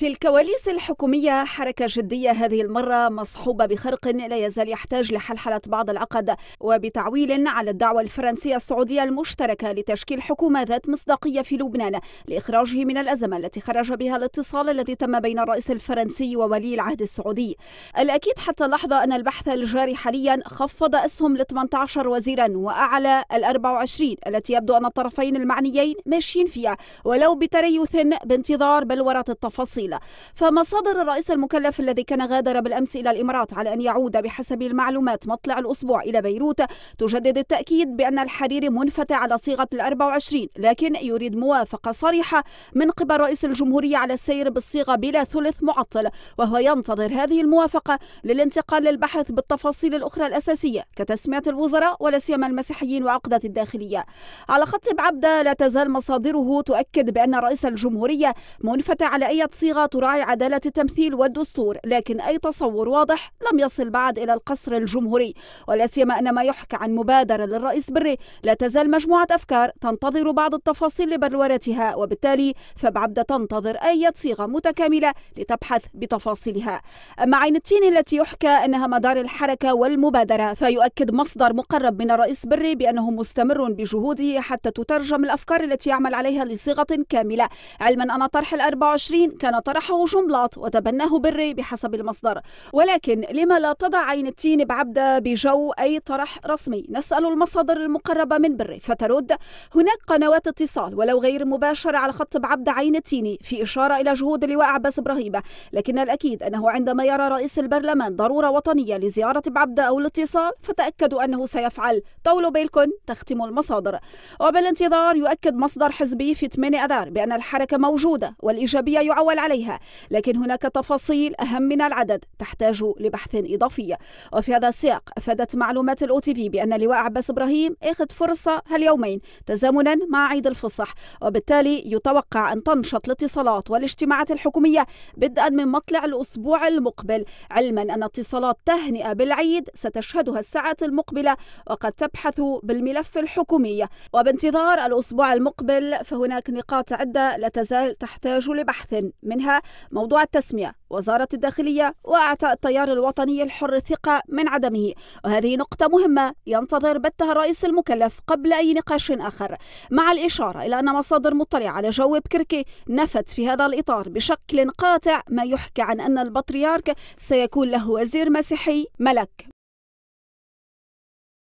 في الكواليس الحكومية حركة جدية هذه المرة مصحوبة بخرق لا يزال يحتاج لحلحلة بعض العقد وبتعويل على الدعوة الفرنسية السعودية المشتركة لتشكيل حكومة ذات مصداقية في لبنان لإخراجه من الأزمة التي خرج بها الاتصال الذي تم بين الرئيس الفرنسي وولي العهد السعودي الأكيد حتى اللحظة أن البحث الجاري حاليا خفض أسهم ل 18 وزيرا وأعلى ال 24 التي يبدو أن الطرفين المعنيين ماشيين فيها ولو بتريث بانتظار بلورة التفاصيل طويلة فما صدر الرئيس المكلف الذي كان غادر بالأمس إلى الإمارات على أن يعود بحسب المعلومات مطلع الأسبوع إلى بيروت تجدد التأكيد بأن الحرير منفتح على صيغة ال 24 لكن يريد موافقة صريحة من قبل رئيس الجمهورية على السير بالصيغة بلا ثلث معطل وهو ينتظر هذه الموافقة للانتقال للبحث بالتفاصيل الأخرى الأساسية كتسمية الوزراء ولا سيما المسيحيين وعقدة الداخلية على خط عبدة لا تزال مصادره تؤكد بأن رئيس الجمهورية منفتح على أي صيغة تراعي عدالة التمثيل والدستور لكن أي تصور واضح لم يصل بعد إلى القصر الجمهوري ولا سيما أن ما يحكى عن مبادرة للرئيس بري لا تزال مجموعة أفكار تنتظر بعض التفاصيل لبلورتها وبالتالي فبعبدة تنتظر أي صيغة متكاملة لتبحث بتفاصيلها أما عين التين التي يحكى أنها مدار الحركة والمبادرة فيؤكد مصدر مقرب من الرئيس بري بأنه مستمر بجهوده حتى تترجم الأفكار التي يعمل عليها لصيغة كاملة علما أن طرح ال 24 كان طرحه جملات وتبناه بري بحسب المصدر ولكن لما لا تضع عين التين بعبدة بجو أي طرح رسمي نسأل المصادر المقربة من بري فترد هناك قنوات اتصال ولو غير مباشرة على خط بعبدة عين التيني في إشارة إلى جهود اللواء عباس إبراهيم لكن الأكيد أنه عندما يرى رئيس البرلمان ضرورة وطنية لزيارة بعبدة أو الاتصال فتأكدوا أنه سيفعل طولوا بالكم تختم المصادر وبالانتظار يؤكد مصدر حزبي في 8 أذار بأن الحركة موجودة والإيجابية يعول على عليها لكن هناك تفاصيل أهم من العدد تحتاج لبحث إضافي وفي هذا السياق أفادت معلومات الأو تي في بأن اللواء عباس إبراهيم أخذ فرصة هاليومين تزامنا مع عيد الفصح وبالتالي يتوقع أن تنشط الاتصالات والاجتماعات الحكومية بدءا من مطلع الأسبوع المقبل علما أن اتصالات تهنئة بالعيد ستشهدها الساعات المقبلة وقد تبحث بالملف الحكومي وبانتظار الأسبوع المقبل فهناك نقاط عدة لا تزال تحتاج لبحث من منها موضوع التسمية وزارة الداخلية وإعطاء التيار الوطني الحر ثقة من عدمه وهذه نقطة مهمة ينتظر بتها الرئيس المكلف قبل أي نقاش آخر مع الإشارة إلى أن مصادر مطلعة على جو بكركي نفت في هذا الإطار بشكل قاطع ما يحكي عن أن البطريرك سيكون له وزير مسيحي ملك